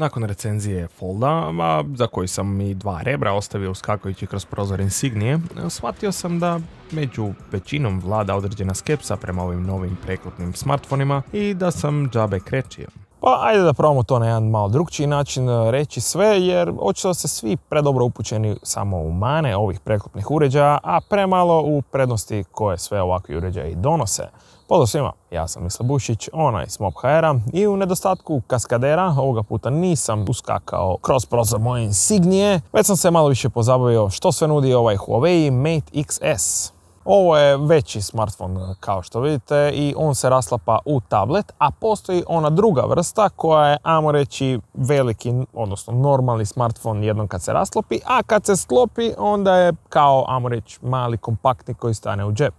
Nakon recenzije Folda, a za koji sam i dva rebra ostavio uskakujući kroz prozor Insignije, shvatio sam da među većinom vlada određena skepsa prema ovim novim preklopnim smartfonima i da sam džabe krećio. Pa ajde da probamo to na jedan malo drugčiji način e, reći sve, jer očito se svi predobro upućeni samo u mane ovih preklopnih uređaja, a premalo u prednosti koje sve ovakvi uređaji donose. Pozdrav svima, ja sam Misla Bušić, onaj s Mob hr i u nedostatku kaskadera ovoga puta nisam uskakao kroz prozor moje insignije, već sam se malo više pozabavio što sve nudi ovaj Huawei Mate XS. Ovo je veći smartphone eh, kao što vidite i on se raslapa u tablet, a postoji ona druga vrsta koja je, ajmo reći, veliki, odnosno normalni smartfon jednom kad se raslopi, a kad se sklopi onda je kao, ajmo reći, mali kompaktni koji stane u džep.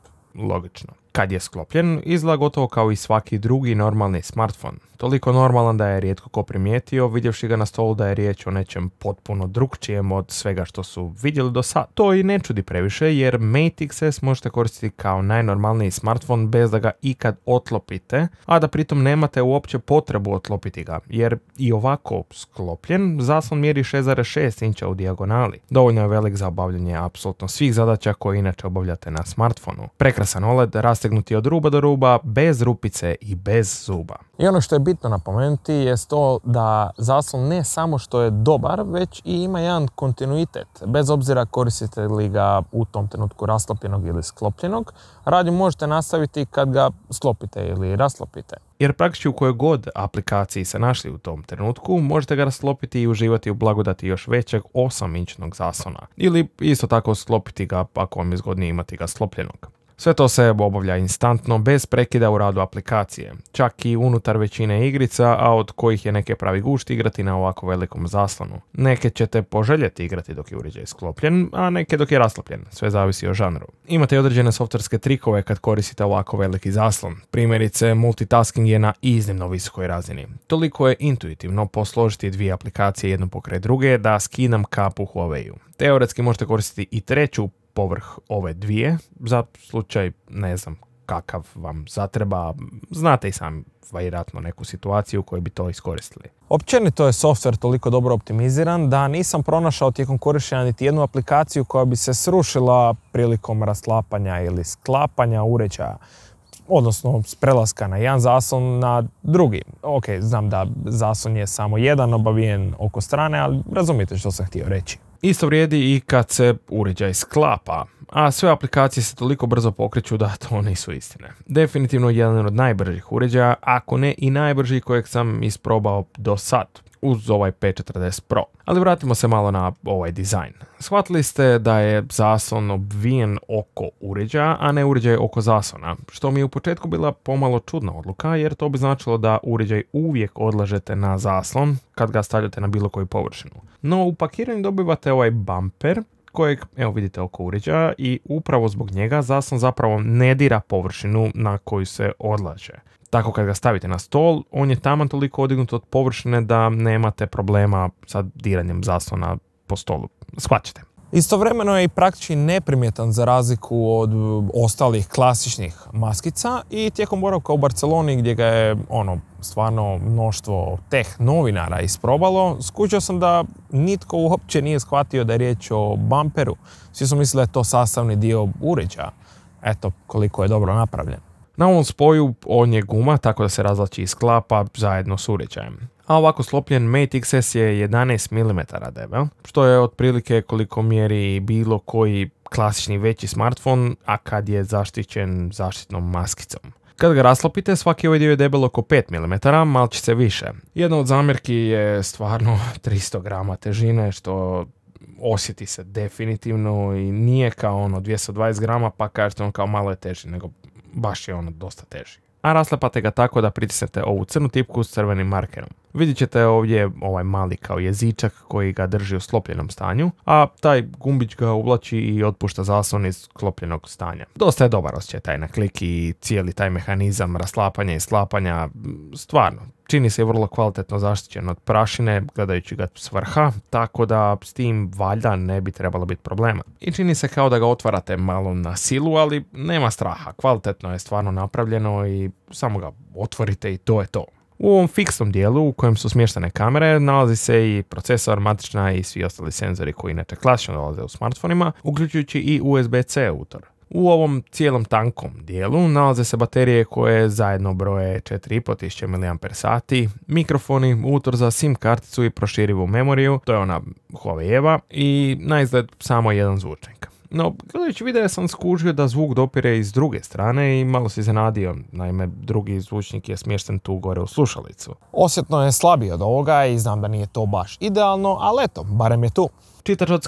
Logično. Kad je sklopljen, izgleda gotovo kao i svaki drugi normalni smartphone. Toliko normalan da je rijetko ko primijetio, vidjevši ga na stolu da je riječ o nečem potpuno drugčijem od svega što su vidjeli do sad. To i ne čudi previše jer Mate XS možete koristiti kao najnormalniji smartphone bez da ga ikad otlopite, a da pritom nemate uopće potrebu otlopiti ga, jer i ovako sklopljen zaslon mjeri 6.6 inča u dijagonali. Dovoljno je velik za obavljanje apsolutno svih zadaća koje inače obavljate na smartfonu. Prekrasan OLED, rast rastegnuti od ruba do ruba, bez rupice i bez zuba. I ono što je bitno napomenuti je to da zaslon ne samo što je dobar, već i ima jedan kontinuitet. Bez obzira koristite li ga u tom trenutku rastlopljenog ili sklopljenog, radnju možete nastaviti kad ga sklopite ili raslopite. Jer praktički u kojoj god aplikaciji se našli u tom trenutku, možete ga raslopiti i uživati u blagodati još većeg 8-inčnog zasona. Ili isto tako sklopiti ga ako vam je zgodnije imati ga sklopljenog. Sve to se obavlja instantno, bez prekida u radu aplikacije, čak i unutar većine igrica, a od kojih je neke pravi gušt igrati na ovako velikom zaslonu. Neke ćete poželjeti igrati dok je uređaj sklopljen, a neke dok je raslopljen, sve zavisi o žanru. Imate i određene softverske trikove kad koristite ovako veliki zaslon. Primjerice, multitasking je na iznimno visokoj razini. Toliko je intuitivno posložiti dvije aplikacije jednu pokraj druge da skinam kapu Huawei-u. Teoretski možete koristiti i treću, povrh ove dvije, za slučaj, ne znam, kakav vam zatreba, znate i sami vjerojatno neku situaciju u kojoj bi to iskoristili. Općenito je software toliko dobro optimiziran da nisam pronašao tijekom korištenja niti jednu aplikaciju koja bi se srušila prilikom rasklapanja ili sklapanja uređaja odnosno s prelaska na jedan zaslon na drugi. Ok, znam da zaslon je samo jedan obavijen oko strane, ali razumijete što sam htio reći. Isto vrijedi i kad se uređaj sklapa, a sve aplikacije se toliko brzo pokreću da to nisu istine. Definitivno jedan od najbržih uređaja, ako ne i najbrži kojeg sam isprobao do sad uz ovaj P40 Pro. Ali vratimo se malo na ovaj dizajn. Shvatili ste da je zaslon obvijen oko uređaja, a ne uređaj oko zaslona, što mi je u početku bila pomalo čudna odluka jer to bi značilo da uređaj uvijek odlažete na zaslon kad ga stavljate na bilo koju površinu. No u pakiranju dobivate ovaj bumper kojeg evo vidite oko uređaja i upravo zbog njega zaslon zapravo ne dira površinu na koju se odlaže. Tako kad ga stavite na stol, on je taman toliko odignut od površine da nemate problema sa diranjem zaslona po stolu. Shvaćate. Istovremeno je i praktički neprimjetan za razliku od ostalih klasičnih maskica i tijekom boravka u Barceloni gdje ga je ono stvarno mnoštvo teh novinara isprobalo, skućao sam da nitko uopće nije shvatio da je riječ o bumperu. Svi su mislili da je to sastavni dio uređaja. Eto koliko je dobro napravljen. Na ovom spoju on je guma tako da se razlači i sklapa zajedno s uređajem. A ovako slopljen Mate XS je 11 mm debel, što je otprilike koliko mjeri bilo koji klasični veći smartphone, a kad je zaštićen zaštitnom maskicom. Kad ga raslopite, svaki ovaj dio je debel oko 5 mm, malčice više. Jedna od zamjerki je stvarno 300 grama težine, što osjeti se definitivno i nije kao ono 220 grama pa kažete on kao malo je teži, nego baš je ono dosta teži. A raslepate ga tako da pritisnete ovu crnu tipku s crvenim markerom. Vidjet ćete ovdje ovaj mali kao jezičak koji ga drži u sklopljenom stanju, a taj gumbić ga uvlači i otpušta zaslon iz sklopljenog stanja. Dosta je dobar osjećaj taj na klik i cijeli taj mehanizam raslapanja i slapanja, stvarno, čini se vrlo kvalitetno zaštićen od prašine, gledajući ga s vrha, tako da s tim valjda ne bi trebalo biti problema. I čini se kao da ga otvarate malo na silu, ali nema straha, kvalitetno je stvarno napravljeno i samo ga otvorite i to je to. U ovom fiksnom dijelu u kojem su smještene kamere nalazi se i procesor, matična i svi ostali senzori koji inače klasično nalaze u smartfonima, uključujući i USB-C utor. U ovom cijelom tankom dijelu nalaze se baterije koje zajedno broje 4500 mAh, mikrofoni, utor za SIM karticu i proširivu memoriju, to je ona Huawei-eva, i na samo jedan zvučnik. No, gledajući video sam skužio da zvuk dopire iz druge strane i malo se iznenadio. Naime, drugi zvučnik je smješten tu gore u slušalicu. Osjetno je slabiji od ovoga i znam da nije to baš idealno, ali eto, barem je tu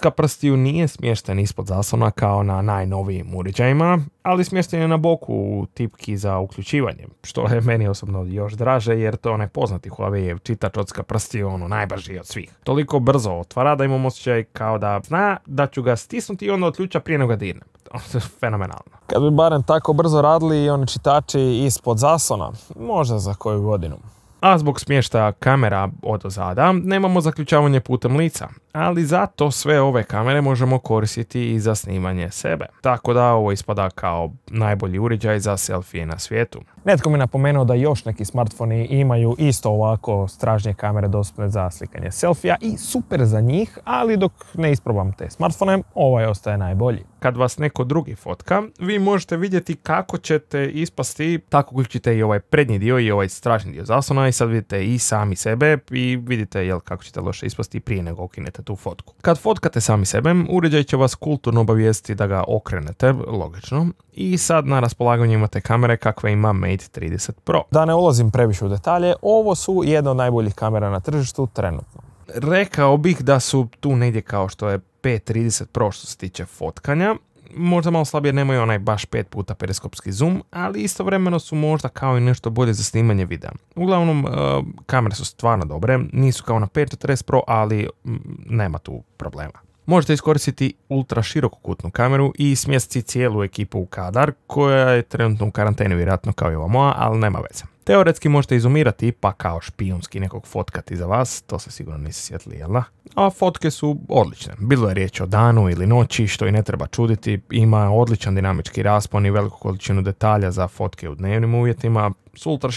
od prstiju nije smješten ispod zaslona kao na najnovijim uređajima, ali smješten je na boku u tipki za uključivanje, što je meni osobno još draže jer to onaj poznati Huawei od prstiju ono najbrži od svih. Toliko brzo otvara da imam osjećaj kao da zna da ću ga stisnuti i onda otključa prije nego ga dirnem fenomenalno. Kad bi barem tako brzo radili i oni čitači ispod zasona, možda za koju godinu a zbog smještaja kamera od ozada nemamo zaključavanje putem lica, ali zato sve ove kamere možemo koristiti i za snimanje sebe. Tako da ovo ispada kao najbolji uređaj za selfie na svijetu. Netko mi je napomenuo da još neki smartfoni imaju isto ovako stražnje kamere dostupne za slikanje selfija i super za njih, ali dok ne isprobam te smartfone, ovaj ostaje najbolji. Kad vas neko drugi fotka, vi možete vidjeti kako ćete ispasti, tako uključite i ovaj prednji dio i ovaj stražni dio zaslona i sad vidite i sami sebe i vidite jel, kako ćete loše ispasti prije nego okinete tu fotku. Kad fotkate sami sebe, uređaj će vas kulturno obavijestiti da ga okrenete, logično, i sad na raspolaganju imate kamere kakve ima 30 Pro. Da ne ulazim previše u detalje, ovo su jedna od najboljih kamera na tržištu trenutno. Rekao bih da su tu negdje kao što je P30 Pro što se tiče fotkanja, možda malo slabije nemaju onaj baš 5 puta periskopski zoom, ali istovremeno su možda kao i nešto bolje za snimanje videa. Uglavnom, e, kamere su stvarno dobre, nisu kao na 53 Pro, ali nema tu problema. Možete iskoristiti ultra širokokutnu kameru i smjestiti cijelu ekipu u kadar koja je trenutno u karanteni vjerojatno kao i ova moja, ali nema veze. Teoretski možete izumirati pa kao špijunski nekog fotkati za vas, to se sigurno nisi sjetili, jel da? A fotke su odlične. Bilo je riječ o danu ili noći, što i ne treba čuditi, ima odličan dinamički raspon i veliku količinu detalja za fotke u dnevnim uvjetima, s ultra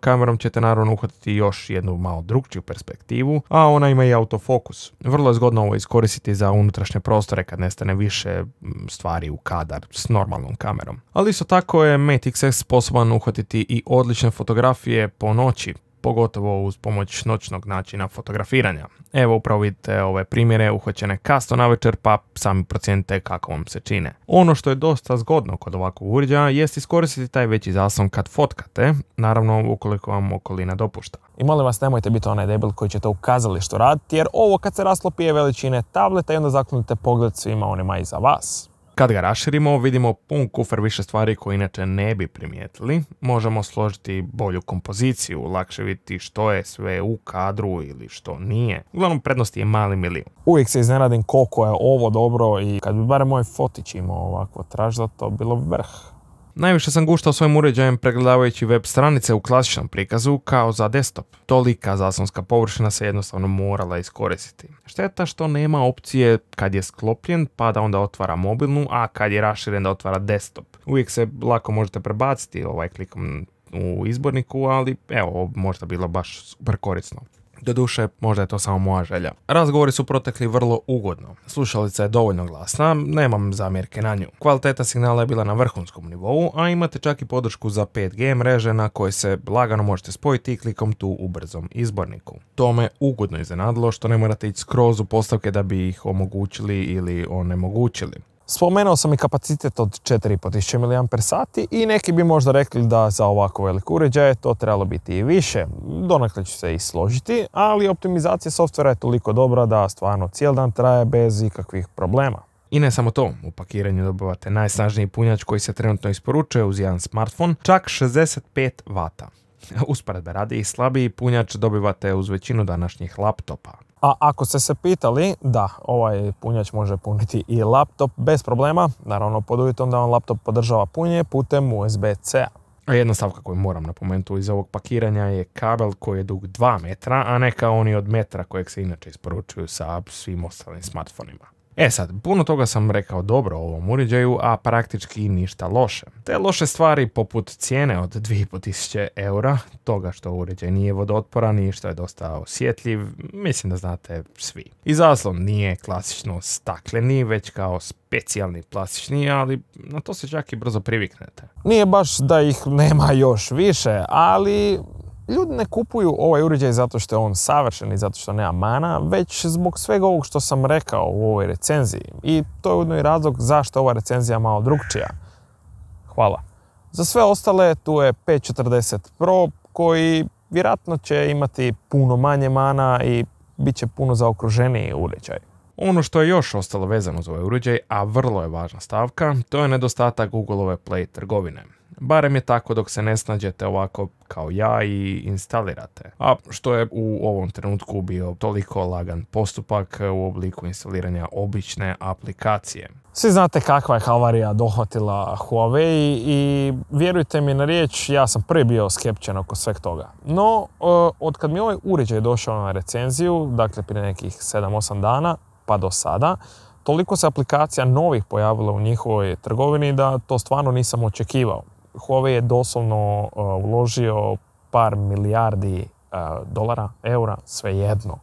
kamerom ćete naravno uhvatiti još jednu malo drugčiju perspektivu, a ona ima i autofokus. Vrlo je zgodno ovo iskoristiti za unutrašnje prostore kad nestane više mm, stvari u kadar s normalnom kamerom. Ali isto tako je Mate XS sposoban uhvatiti i odlične fotografije po noći, pogotovo uz pomoć noćnog načina fotografiranja. Evo upravo vidite ove primjere uhoćene kasno na večer pa sami procijenite kako vam se čine. Ono što je dosta zgodno kod ovakvog uređaja jest iskoristiti taj veći zaslon kad fotkate, naravno ukoliko vam okolina dopušta. I molim vas nemojte biti onaj debil koji će to u kazalištu raditi jer ovo kad se raslo pije veličine tableta i onda zaklonite pogled svima onima iza vas. Kad ga raširimo, vidimo pun kufer više stvari koje inače ne bi primijetili. Možemo složiti bolju kompoziciju, lakše vidjeti što je sve u kadru ili što nije. Uglavnom, prednosti je mali milijun. Uvijek se iznenadim koliko je ovo dobro i kad bi barem moj fotić imao ovako tražda, to bilo vrh. Najviše sam guštao svojim uređajem pregledavajući web stranice u klasičnom prikazu kao za desktop. Tolika zaslonska površina se jednostavno morala iskoristiti. Šteta što nema opcije kad je sklopljen pa da onda otvara mobilnu, a kad je raširen da otvara desktop. Uvijek se lako možete prebaciti ovaj klikom u izborniku, ali evo, možda bilo baš super korisno. Doduše, možda je to samo moja želja. Razgovori su protekli vrlo ugodno. Slušalica je dovoljno glasna, nemam zamjerke na nju. Kvaliteta signala je bila na vrhunskom nivou, a imate čak i podršku za 5G mreže na koje se lagano možete spojiti klikom tu u brzom izborniku. To me ugodno iznenadilo što ne morate ići skroz u postavke da bi ih omogućili ili onemogućili. Spomenuo sam i kapacitet od 4500 mAh i neki bi možda rekli da za ovako velik uređaje to trebalo biti i više donakle ću se i složiti, ali optimizacija softvera je toliko dobra da stvarno cijel dan traje bez ikakvih problema. I ne samo to, u pakiranju dobivate najsnažniji punjač koji se trenutno isporučuje uz jedan smartfon, čak 65 vata. Usporedbe radi i slabiji punjač dobivate uz većinu današnjih laptopa. A ako ste se pitali, da, ovaj punjač može puniti i laptop bez problema, naravno pod uvjetom da vam laptop podržava punje putem USB-C-a. Jedna stavka koju moram napomenuti iz ovog pakiranja je kabel koji je dug 2 metra, a ne kao oni od metra kojeg se inače isporučuju sa svim ostalim smartfonima. E sad, puno toga sam rekao dobro o ovom uređaju, a praktički ništa loše. Te loše stvari poput cijene od 2500 eura, toga što uređaj nije vodootporan i što je dosta osjetljiv, mislim da znate svi. I zaslon nije klasično stakleni, već kao specijalni plastični, ali na to se čak i brzo priviknete. Nije baš da ih nema još više, ali Ljudi ne kupuju ovaj uređaj zato što je on savršen i zato što nema mana, već zbog svega ovog što sam rekao u ovoj recenziji. I to je ujedno i razlog zašto ova recenzija malo drugčija. Hvala. Za sve ostale tu je P40 Pro koji vjerojatno će imati puno manje mana i bit će puno zaokruženiji uređaj. Ono što je još ostalo vezano za ovaj uređaj, a vrlo je važna stavka, to je nedostatak Googleove Play trgovine. Barem je tako dok se ne snađete ovako kao ja i instalirate. A što je u ovom trenutku bio toliko lagan postupak u obliku instaliranja obične aplikacije. Svi znate kakva je havarija dohvatila Huawei i vjerujte mi na riječ, ja sam prvi bio skepćen oko sveg toga. No, e, od kad mi ovaj uređaj došao na recenziju, dakle prije nekih 7-8 dana pa do sada, toliko se aplikacija novih pojavila u njihovoj trgovini da to stvarno nisam očekivao. Huawei je doslovno e, uložio par milijardi e, dolara, eura, svejedno.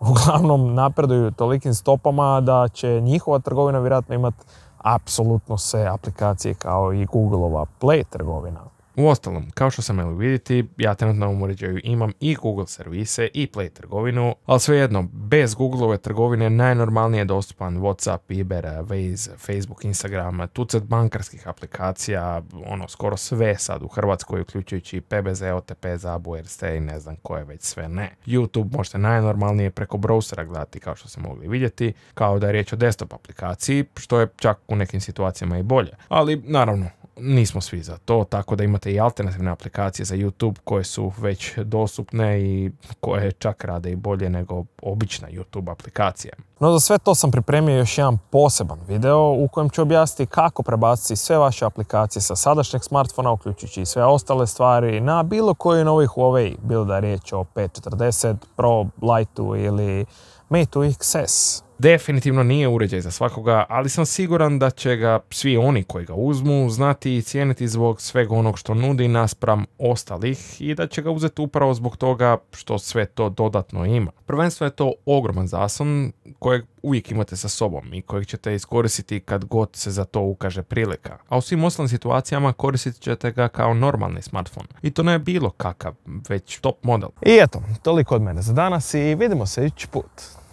Uglavnom napreduju tolikim stopama da će njihova trgovina vjerojatno imati apsolutno se aplikacije kao i Googleova Play trgovina. Uostalom, kao što sam mogli vidjeti, ja trenutno u uređaju imam i Google servise i Play trgovinu, ali svejedno, bez ove trgovine najnormalnije je dostupan WhatsApp, Iber, Waze, Facebook, Instagram, tucet bankarskih aplikacija, ono skoro sve sad u Hrvatskoj, uključujući PBZ, OTP, Zabu, RST i ne znam koje već sve ne. YouTube možete najnormalnije preko browsera gledati kao što ste mogli vidjeti, kao da je riječ o desktop aplikaciji, što je čak u nekim situacijama i bolje. Ali naravno, nismo svi za to, tako da imate i alternativne aplikacije za YouTube koje su već dostupne i koje čak rade i bolje nego obična YouTube aplikacija. No za sve to sam pripremio još jedan poseban video u kojem ću objasniti kako prebaciti sve vaše aplikacije sa sadašnjeg smartfona, uključujući i sve ostale stvari, na bilo koji novih Huawei, bilo da je riječ o P40, Pro, Lightu ili Mate XS definitivno nije uređaj za svakoga, ali sam siguran da će ga svi oni koji ga uzmu znati i cijeniti zbog svega onog što nudi naspram ostalih i da će ga uzeti upravo zbog toga što sve to dodatno ima. Prvenstvo je to ogroman zason kojeg uvijek imate sa sobom i kojeg ćete iskoristiti kad god se za to ukaže prilika. A u svim ostalim situacijama koristit ćete ga kao normalni smartphone. I to ne je bilo kakav, već top model. I eto, toliko od mene za danas i vidimo se ići put.